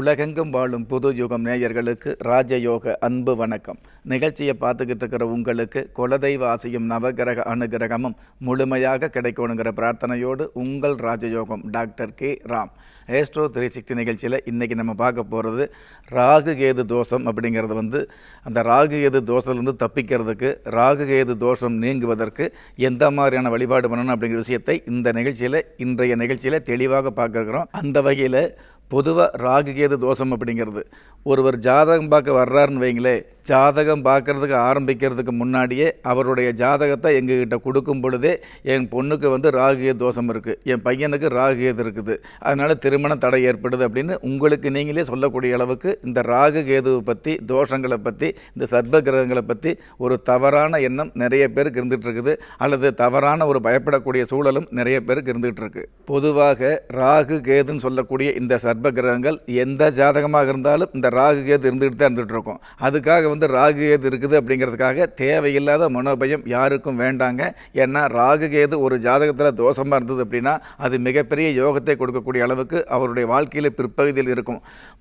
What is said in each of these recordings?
உலகெங்கும் வாழும் புது யுகம் நேயர்களுக்கு ராஜயோக அன்பு வணக்கம் நிகழ்ச்சியை பார்த்துக்கிட்டு இருக்கிற உங்களுக்கு குலதெய்வ ஆசையும் நவகிரக அனுகிரகமும் முழுமையாக கிடைக்கணுங்கிற பிரார்த்தனையோடு உங்கள் ராஜயோகம் doctor K Ram astro three sixty நிகழ்ச்சியில் இன்றைக்கி நம்ம பார்க்க போகிறது ராகு கேது தோஷம் அப்படிங்கிறது வந்து அந்த ராகு கேது தோஷத்துலேருந்து தப்பிக்கிறதுக்கு ராகு கேது தோஷம் நீங்குவதற்கு எந்த மாதிரியான வழிபாடு பண்ணணும் அப்படிங்கிற விஷயத்தை இந்த நிகழ்ச்சியில் இன்றைய நிகழ்ச்சியில் தெளிவாக பார்க்குறோம் அந்த வகையில் பொதுவாக ராகு கேது தோஷம் அப்படிங்கிறது ஒருவர் ஜாதகம் பார்க்க வர்றாருன்னு வைங்களேன் ஜாதகம் பார்க்குறதுக்கு ஆரம்பிக்கிறதுக்கு முன்னாடியே அவருடைய ஜாதகத்தை எங்ககிட்ட கொடுக்கும் பொழுதே என் பொண்ணுக்கு வந்து ராகிய தோஷம் இருக்குது என் பையனுக்கு கேது இருக்குது அதனால் திருமண தடை ஏற்படுது அப்படின்னு உங்களுக்கு நீங்களே சொல்லக்கூடிய அளவுக்கு இந்த ராகு கேதுவை பற்றி தோஷங்களை பற்றி இந்த சர்ப கிரகங்களை பற்றி ஒரு தவறான எண்ணம் நிறைய பேருக்கு இருந்துகிட்ருக்குது அல்லது தவறான ஒரு பயப்படக்கூடிய சூழலும் நிறைய பேருக்கு இருந்துகிட்ருக்கு பொதுவாக ராகு கேதுன்னு சொல்லக்கூடிய இந்த சர்ப கிரகங்கள் எந்த ஜாதகமாக இருந்தாலும் இந்த ராகு கேது இருந்துகிட்டு தான் இருந்துகிட்ருக்கும் அதுக்காக வந்து ராகு கேது இருக்குது அப்படிங்கிறதுக்காக தேவையில்லாத மனோபயம் யாருக்கும் வேண்டாங்க ஏன்னா ராகு கேது ஒரு ஜாதகத்தில் தோஷமாக இருந்தது அப்படின்னா அது மிகப்பெரிய யோகத்தை கொடுக்கக்கூடிய அளவுக்கு அவருடைய வாழ்க்கையில் பிற்பகுதியில் இருக்கும்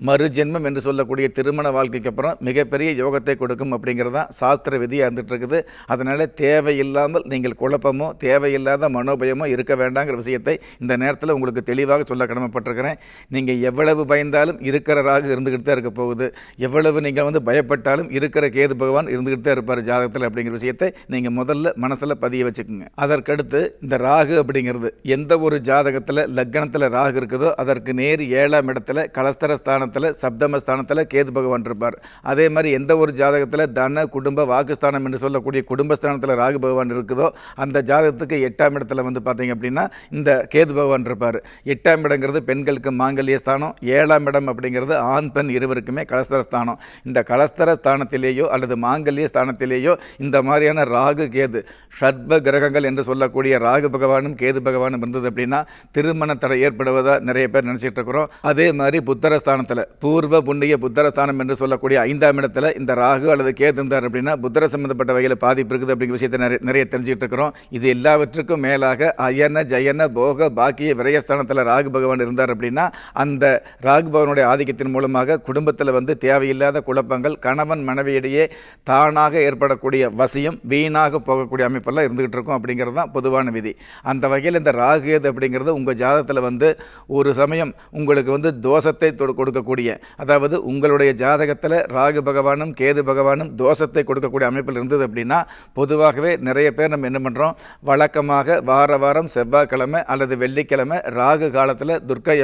மறு ஜென்மம் என்று சொல்லக்கூடிய திருமண வாழ்க்கைக்கு அப்புறம் மிகப்பெரிய யோகத்தை கொடுக்கும் அப்படிங்கிறது தான் சாஸ்திர விதியாக இருந்துகிட்டு இருக்குது அதனால் தேவையில்லாமல் நீங்கள் குழப்பமோ தேவையில்லாத மனோபயமோ இருக்க வேண்டாங்கிற விஷயத்தை இந்த நேரத்தில் உங்களுக்கு தெளிவாக சொல்ல கடமைப்பட்டிருக்கிறேன் நீங்கள் எவ்வளவு பயந்தாலும் இருக்கிற ராகு இருந்துக்கிட்டு தான் இருக்க போகுது எவ்வளவு நீங்கள் வந்து பயப்பட்டாலும் இருக்கிற கேது பகவான் இருந்துக்கிட்டு இருப்பார் ஜாதகத்தில் அப்படிங்கிற விஷயத்தை நீங்கள் முதல்ல மனசில் பதிய வச்சுக்கோங்க அதற்கடுத்து இந்த ராகு அப்படிங்கிறது எந்த ஒரு ஜாதகத்தில் லக்னத்தில் ராகு இருக்குதோ அதற்கு நேர் ஏழாம் இடத்துல கலஸ்தர ஸ்தானத்தில் சப்தம ஸ்தானத்தில் கேது பகவான் இருப்பார் அதே மாதிரி எந்த ஒரு ஜாதகத்தில் தன குடும்ப வாக்குஸ்தானம் என்று சொல்லக்கூடிய குடும்பஸ்தானத்தில் ராகு பகவான் இருக்குதோ அந்த ஜாதகத்துக்கு எட்டாம் இடத்துல வந்து பார்த்தீங்க அப்படின்னா இந்த கேது பகவான் இருப்பார் எட்டாம் இடங்கிறது பெண்களுக்கு மாங்கல்ய ஸ்தானம் ஏழாம் இடம் அப்படிங்கிறது ஆண் பெண் இருவருக்குமே கலஸ்தர ஸ்தானம் இந்த கலஸ்தர ஸ்தானத்தை ஸ்தானத்திலேயோ அல்லது மாங்கல்ய ஸ்தானத்திலேயோ இந்த மாதிரியான ராகு கேது ஷட்ப கிரகங்கள் என்று சொல்லக்கூடிய ராகு பகவானும் கேது பகவானும் இருந்தது அப்படின்னா திருமண தடை ஏற்படுவதாக நிறைய பேர் நினச்சிட்டு இருக்கிறோம் அதே மாதிரி புத்தரஸ்தானத்தில் பூர்வ புண்ணிய புத்தரஸ்தானம் என்று சொல்லக்கூடிய ஐந்தாம் இடத்துல இந்த ராகு அல்லது கேது இருந்தார் அப்படின்னா புத்தர சம்பந்தப்பட்ட வகையில் பாதிப்பு இருக்குது அப்படிங்கிற விஷயத்தை நிறைய நிறைய தெரிஞ்சுட்டு இருக்கிறோம் இது எல்லாவற்றுக்கும் மேலாக அயன ஜயன போக பாக்கிய விரயஸ்தானத்தில் ராகு பகவான் இருந்தார் அப்படின்னா அந்த ராகு பகவானுடைய ஆதிக்கத்தின் மூலமாக குடும்பத்தில் வந்து தேவையில்லாத குழப்பங்கள் கணவன் மன மனைவியிடையே தானாக ஏற்படக்கூடிய வசியம் வீணாக போகக்கூடிய அமைப்பெல்லாம் இருந்துகிட்டு இருக்கும் அப்படிங்கிறது தான் பொதுவான விதி அந்த வகையில் இந்த ராகு எது அப்படிங்கிறது உங்கள் ஜாதகத்தில் வந்து ஒரு சமயம் உங்களுக்கு வந்து தோஷத்தை கொடுக்கக்கூடிய அதாவது உங்களுடைய ஜாதகத்தில் ராகு பகவானும் கேது பகவானும் தோஷத்தை கொடுக்கக்கூடிய அமைப்பில் இருந்தது அப்படின்னா பொதுவாகவே நிறைய பேர் நம்ம என்ன பண்ணுறோம் வழக்கமாக வார வாரம் செவ்வாய்க்கிழமை அல்லது வெள்ளிக்கிழமை ராகு காலத்தில் துர்க்கை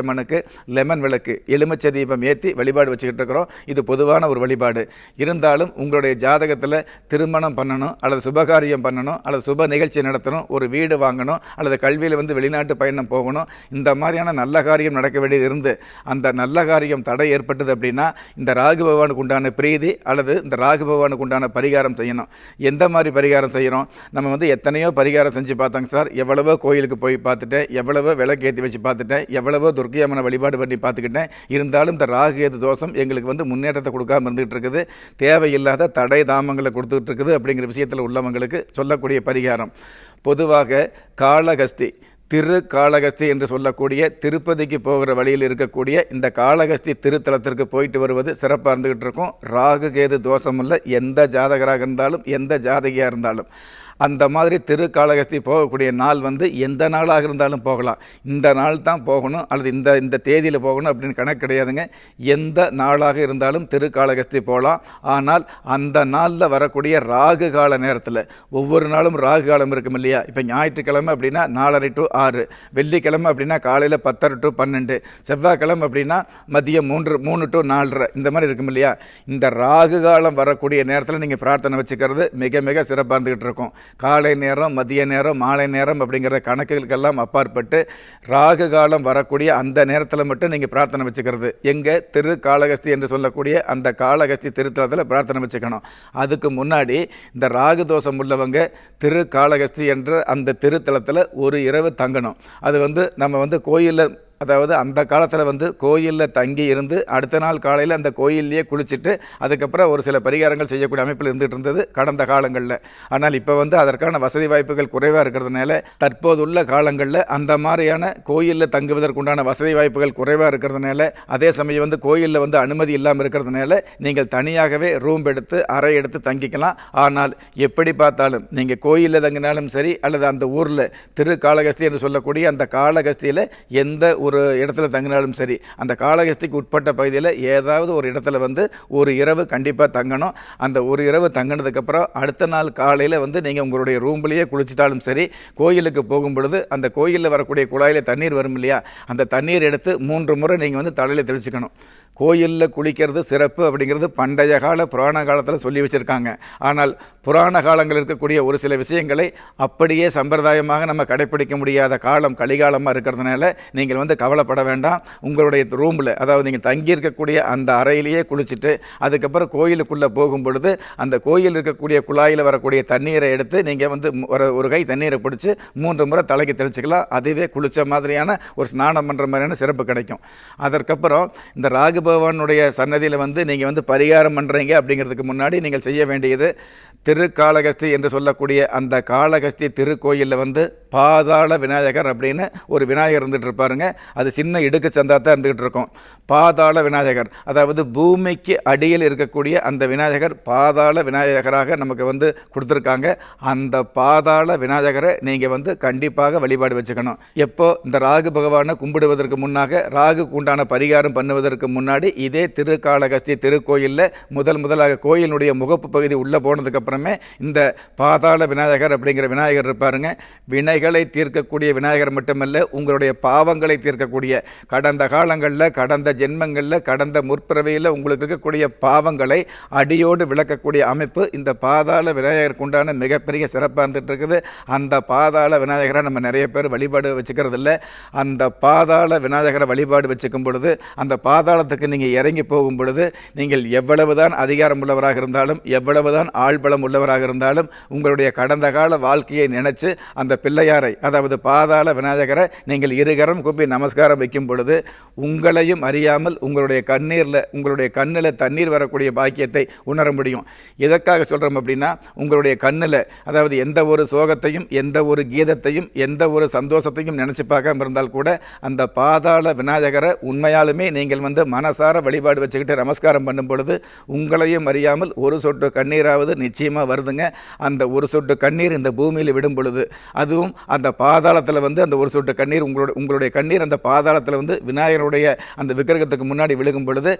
லெமன் விளக்கு எலுமிச்சை தீபம் ஏற்றி வழிபாடு வச்சுக்கிட்டு இருக்கிறோம் இது பொதுவான ஒரு வழிபாடு இருந்தால் இருந்தாலும் உங்களுடைய ஜாதகத்தில் திருமணம் பண்ணணும் அல்லது சுபகாரியம் பண்ணணும் அல்லது சுப நிகழ்ச்சி நடத்தணும் ஒரு வீடு வாங்கணும் அல்லது கல்வியில் வந்து வெளிநாட்டு பயணம் போகணும் இந்த மாதிரியான நல்ல காரியம் நடக்க வேண்டியது இருந்து அந்த நல்ல காரியம் தடை ஏற்பட்டது அப்படின்னா இந்த ராகு பகவானுக்கு உண்டான பிரீதி அல்லது இந்த ராகு பகவானுக்கு உண்டான பரிகாரம் செய்யணும் எந்த மாதிரி பரிகாரம் செய்கிறோம் நம்ம வந்து எத்தனையோ பரிகாரம் செஞ்சு பார்த்தாங்க சார் எவ்வளவோ கோயிலுக்கு போய் பார்த்துட்டேன் எவ்வளவோ விளக்கேற்றி வச்சு பார்த்துட்டேன் எவ்வளவோ துர்க்கை வழிபாடு பண்ணி பார்த்துக்கிட்டேன் இருந்தாலும் இந்த ராகு ஏது தோஷம் எங்களுக்கு வந்து முன்னேற்றத்தை கொடுக்காமல் இருந்துகிட்டு இருக்குது தேவை தேவையில்லாத தடை தாமங்களை கொடுத்துட்டு இருக்குது அப்படிங்கிற விஷயத்தில் உள்ளவங்களுக்கு சொல்லக்கூடிய பரிகாரம் பொதுவாக காலகஸ்தி திரு காளகஸ்தி என்று சொல்லக்கூடிய திருப்பதிக்கு போகிற வழியில் இருக்கக்கூடிய இந்த காளகஸ்தி திருத்தலத்திற்கு போயிட்டு வருவது சிறப்பாக இருந்துக்கிட்டு இருக்கும் ராகு கேது தோஷமுள்ள எந்த ஜாதகராக இருந்தாலும் எந்த ஜாதகியாக இருந்தாலும் அந்த மாதிரி காலகஸ்தி போகக்கூடிய நாள் வந்து எந்த நாளாக இருந்தாலும் போகலாம் இந்த நாள் தான் போகணும் அல்லது இந்த இந்த தேதியில் போகணும் அப்படின்னு கணக்கு கிடையாதுங்க எந்த நாளாக இருந்தாலும் காலகஸ்தி போகலாம் ஆனால் அந்த நாளில் வரக்கூடிய ராகு கால நேரத்தில் ஒவ்வொரு நாளும் ராகு காலம் இருக்கும் இல்லையா இப்போ ஞாயிற்றுக்கிழமை அப்படின்னா நாலரை டு ஆறு வெள்ளிக்கிழமை அப்படின்னா காலையில் பத்தரை டு பன்னெண்டு செவ்வாய்க்கிழமை அப்படின்னா மதியம் மூன்று மூணு டு நாலரை இந்த மாதிரி இருக்கும் இல்லையா இந்த ராகு காலம் வரக்கூடிய நேரத்தில் நீங்கள் பிரார்த்தனை வச்சுக்கிறது மிக மிக சிறப்பாக இருந்துக்கிட்டு இருக்கும் காலை நேரம் மதிய நேரம் மாலை நேரம் அப்படிங்கிற கணக்குகளுக்கெல்லாம் அப்பாற்பட்டு ராகு காலம் வரக்கூடிய அந்த நேரத்தில் மட்டும் நீங்கள் பிரார்த்தனை வச்சுக்கிறது எங்கே திரு காலகஸ்தி என்று சொல்லக்கூடிய அந்த காலகஸ்தி திருத்தலத்தில் பிரார்த்தனை வச்சுக்கணும் அதுக்கு முன்னாடி இந்த ராகு தோஷம் உள்ளவங்க திரு காலகஸ்தி என்ற அந்த திருத்தலத்தில் ஒரு இரவு தங்கணும் அது வந்து நம்ம வந்து கோயிலில் அதாவது அந்த காலத்தில் வந்து கோயிலில் தங்கி இருந்து அடுத்த நாள் காலையில் அந்த கோயில்லையே குளிச்சுட்டு அதுக்கப்புறம் ஒரு சில பரிகாரங்கள் செய்யக்கூடிய அமைப்பில் இருந்துகிட்டு இருந்தது கடந்த காலங்களில் ஆனால் இப்போ வந்து அதற்கான வசதி வாய்ப்புகள் குறைவாக இருக்கிறதுனால தற்போதுள்ள காலங்களில் அந்த மாதிரியான கோயிலில் தங்குவதற்குண்டான வசதி வாய்ப்புகள் குறைவாக இருக்கிறதுனால அதே சமயம் வந்து கோயிலில் வந்து அனுமதி இல்லாமல் இருக்கிறதுனால நீங்கள் தனியாகவே ரூம் எடுத்து அறை எடுத்து தங்கிக்கலாம் ஆனால் எப்படி பார்த்தாலும் நீங்கள் கோயிலில் தங்கினாலும் சரி அல்லது அந்த ஊரில் திரு காலகஸ்தி என்று சொல்லக்கூடிய அந்த காலகஸ்தியில் எந்த ஒரு இடத்துல தங்கினாலும் சரி அந்த காலகஸ்திக்கு உட்பட்ட பகுதியில் ஏதாவது ஒரு இடத்துல வந்து ஒரு இரவு கண்டிப்பாக தங்கணும் அந்த ஒரு இரவு தங்கினதுக்கப்புறம் அடுத்த நாள் காலையில் வந்து நீங்கள் உங்களுடைய ரூம்லேயே குளிச்சிட்டாலும் சரி கோயிலுக்கு போகும் பொழுது அந்த கோயிலில் வரக்கூடிய குழாயில் தண்ணீர் வரும் இல்லையா அந்த தண்ணீர் எடுத்து மூன்று முறை நீங்கள் வந்து தலையில் தெளிச்சுக்கணும் கோயிலில் குளிக்கிறது சிறப்பு அப்படிங்கிறது பண்டைய கால புராண காலத்தில் சொல்லி வச்சுருக்காங்க ஆனால் புராண காலங்கள் இருக்கக்கூடிய ஒரு சில விஷயங்களை அப்படியே சம்பிரதாயமாக நம்ம கடைப்பிடிக்க முடியாத காலம் கலிகாலமாக இருக்கிறதுனால நீங்கள் வந்து கவலைப்பட வேண்டாம் உங்களுடைய ரூமில் அதாவது நீங்கள் தங்கியிருக்கக்கூடிய அந்த அறையிலேயே குளிச்சுட்டு அதுக்கப்புறம் கோயிலுக்குள்ளே போகும் பொழுது அந்த கோயில் இருக்கக்கூடிய குழாயில் வரக்கூடிய தண்ணீரை எடுத்து நீங்கள் வந்து ஒரு ஒரு கை தண்ணீரை பிடிச்சி மூன்று முறை தலைக்கு தெளிச்சிக்கலாம் அதுவே குளித்த மாதிரியான ஒரு ஸ்நானம் பண்ணுற மாதிரியான சிறப்பு கிடைக்கும் அதற்கப்புறம் இந்த ராகு பகவானுடைய சன்னதியில் வந்து நீங்கள் வந்து பரிகாரம் பண்ணுறீங்க அப்படிங்கிறதுக்கு முன்னாடி நீங்கள் செய்ய வேண்டியது திருக்காளகஸ்தி என்று சொல்லக்கூடிய அந்த காளகஸ்தி திருக்கோயிலில் வந்து பாதாள விநாயகர் அப்படின்னு ஒரு விநாயகர் இருந்துகிட்டு இருப்பாருங்க அது சின்ன இடுக்கு சந்தா தான் இருந்துகிட்டு இருக்கும் பாதாள விநாயகர் அதாவது பூமிக்கு அடியில் இருக்கக்கூடிய அந்த விநாயகர் பாதாள விநாயகராக நமக்கு வந்து கொடுத்துருக்காங்க அந்த பாதாள விநாயகரை நீங்கள் வந்து கண்டிப்பாக வழிபாடு வச்சுக்கணும் எப்போ இந்த ராகு பகவானை கும்பிடுவதற்கு முன்னாக ராகு உண்டான பரிகாரம் பண்ணுவதற்கு முன்னாடி இதே திருக்காளகஸ்தி திருக்கோயிலில் முதல் முதலாக கோயிலினுடைய முகப்பு பகுதி உள்ளே போனதுக்கப்புறமே இந்த பாதாள விநாயகர் அப்படிங்கிற விநாயகர் இருப்பாருங்க வினைகளை தீர்க்கக்கூடிய விநாயகர் மட்டுமல்ல உங்களுடைய பாவங்களை தீர்க்க இருக்கக்கூடிய கடந்த காலங்களில் கடந்த ஜென்மங்களில் கடந்த முற்பிறவையில் உங்களுக்கு இருக்கக்கூடிய பாவங்களை அடியோடு விளக்கக்கூடிய அமைப்பு இந்த பாதாள விநாயகருக்கு உண்டான மிகப்பெரிய சிறப்பாக இருந்துட்டு இருக்குது அந்த பாதாள விநாயகரை நம்ம நிறைய பேர் வழிபாடு வச்சுக்கிறது இல்லை அந்த பாதாள விநாயகரை வழிபாடு வச்சுக்கும் பொழுது அந்த பாதாளத்துக்கு நீங்கள் இறங்கி போகும் பொழுது நீங்கள் எவ்வளவுதான் அதிகாரம் உள்ளவராக இருந்தாலும் எவ்வளவுதான் ஆழ்பலம் உள்ளவராக இருந்தாலும் உங்களுடைய கடந்த கால வாழ்க்கையை நினைச்சு அந்த பிள்ளையாரை அதாவது பாதாள விநாயகரை நீங்கள் இருகரம் கூப்பி நம நமஸ்காரம் வைக்கும் பொழுது உங்களையும் அறியாமல் உங்களுடைய கண்ணீரில் உங்களுடைய கண்ணில் தண்ணீர் வரக்கூடிய பாக்கியத்தை உணர முடியும் எதற்காக சொல்கிறோம் அப்படின்னா உங்களுடைய கண்ணில் அதாவது எந்த ஒரு சோகத்தையும் எந்த ஒரு கீதத்தையும் எந்த ஒரு சந்தோஷத்தையும் நினச்சி பார்க்காம இருந்தால் கூட அந்த பாதாள விநாயகரை உண்மையாலுமே நீங்கள் வந்து மனசார வழிபாடு வச்சுக்கிட்டு நமஸ்காரம் பண்ணும் பொழுது உங்களையும் அறியாமல் ஒரு சொட்டு கண்ணீராவது நிச்சயமாக வருதுங்க அந்த ஒரு சொட்டு கண்ணீர் இந்த பூமியில் விடும் பொழுது அதுவும் அந்த பாதாளத்தில் வந்து அந்த ஒரு சொட்டு கண்ணீர் உங்களோட உங்களுடைய கண்ணீர் அந்த பாதாளத்தில் வந்து விநாயகருடைய அந்த விக்கிரகத்துக்கு முன்னாடி விழுகும் பொழுது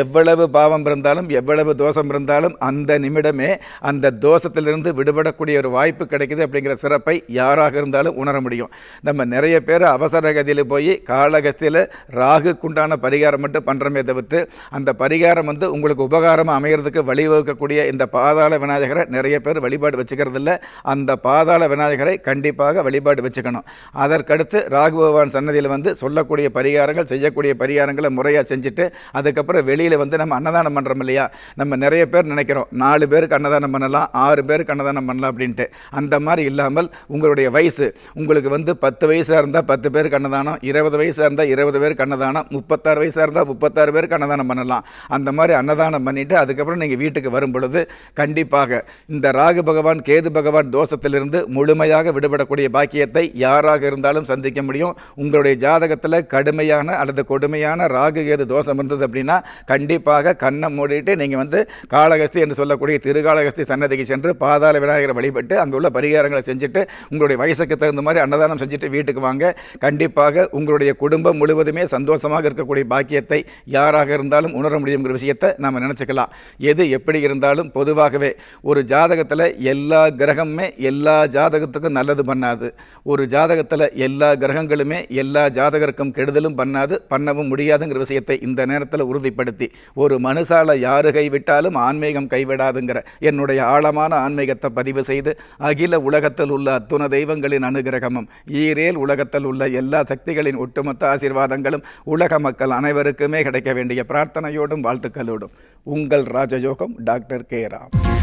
எவ்வளவு பாவம் இருந்தாலும் எவ்வளவு தோஷம் இருந்தாலும் அந்த நிமிடமே அந்த தோஷத்திலிருந்து விடுபடக்கூடிய ஒரு வாய்ப்பு கிடைக்குது அப்படிங்கிற சிறப்பை யாராக இருந்தாலும் உணர முடியும் நம்ம நிறைய பேர் அவசர கதியில் போய் காலகஸ்தியில் ராகுக்குண்டான பரிகாரம் மட்டும் பண்ணுறமே தவிர்த்து அந்த பரிகாரம் வந்து உங்களுக்கு உபகாரமாக அமைகிறதுக்கு வழிவகுக்கக்கூடிய இந்த பாதாள விநாயகரை நிறைய பேர் வழிபாடு வச்சுக்கிறது இல்லை அந்த பாதாள விநாயகரை கண்டிப்பாக வழிபாடு வச்சுக்கணும் அதற்கடுத்து ராகு பகவான் சன்னதியில் வந்து சொல்லக்கூடிய பரிகாரங்கள் செய்யக்கூடிய பரிகாரங்களை முறையாக செஞ்சுட்டு அதுக்கப்புறம் வெளியில் வந்து நம்ம அன்னதானம் பண்ணுறோம் இல்லையா நம்ம நிறைய பேர் நினைக்கிறோம் நாலு பேருக்கு அன்னதானம் பண்ணலாம் ஆறு பேருக்கு அன்னதானம் பண்ணலாம் அப்படின்ட்டு அந்த மாதிரி இல்லாமல் உங்களுடைய வயசு உங்களுக்கு வந்து பத்து வயசாக இருந்தால் பத்து பேருக்கு அன்னதானம் இருபது வயசாக இருந்தால் இருபது பேருக்கு அன்னதானம் முப்பத்தாறு வயசாக இருந்தால் முப்பத்தாறு பேருக்கு அன்னதானம் பண்ணலாம் அந்த மாதிரி அன்னதானம் பண்ணிவிட்டு அதுக்கப்புறம் நீங்கள் வீட்டுக்கு வரும் பொழுது கண்டிப்பாக இந்த ராகு பகவான் கேது பகவான் தோஷத்திலிருந்து முழுமையாக விடுபடக்கூடிய பாக்கியத்தை யாராக இருந்தாலும் சந்திக்க முடியும் உங்களுடைய ஜாத ஜாதகத்தில் கடுமையான அல்லது கொடுமையான ராகு கேது தோஷம் இருந்தது அப்படின்னா கண்டிப்பாக கண்ணை மூடிட்டு நீங்கள் வந்து காலகஸ்தி என்று சொல்லக்கூடிய திருகாலகஸ்தி சன்னதிக்கு சென்று பாதாள விநாயகரை வழிபட்டு அங்கே உள்ள பரிகாரங்களை செஞ்சுட்டு உங்களுடைய வயசுக்கு தகுந்த மாதிரி அன்னதானம் செஞ்சுட்டு வீட்டுக்கு வாங்க கண்டிப்பாக உங்களுடைய குடும்பம் முழுவதுமே சந்தோஷமாக இருக்கக்கூடிய பாக்கியத்தை யாராக இருந்தாலும் உணர முடியுங்கிற விஷயத்தை நாம் நினச்சிக்கலாம் எது எப்படி இருந்தாலும் பொதுவாகவே ஒரு ஜாதகத்தில் எல்லா கிரகமுமே எல்லா ஜாதகத்துக்கும் நல்லது பண்ணாது ஒரு ஜாதகத்தில் எல்லா கிரகங்களுமே எல்லா ஜாதக ஜாதகருக்கும் கெடுதலும் பண்ணாது பண்ணவும் முடியாதுங்கிற விஷயத்தை இந்த நேரத்தில் உறுதிப்படுத்தி ஒரு மனுசால யாரு கைவிட்டாலும் ஆன்மீகம் கைவிடாதுங்கிற என்னுடைய ஆழமான ஆன்மீகத்தை பதிவு செய்து அகில உலகத்தில் உள்ள அத்துண தெய்வங்களின் அனுகிரகமும் ஈரேல் உலகத்தில் உள்ள எல்லா சக்திகளின் ஒட்டுமொத்த ஆசீர்வாதங்களும் உலக மக்கள் அனைவருக்குமே கிடைக்க வேண்டிய பிரார்த்தனையோடும் வாழ்த்துக்களோடும் உங்கள் ராஜயோகம் டாக்டர் கே ராம்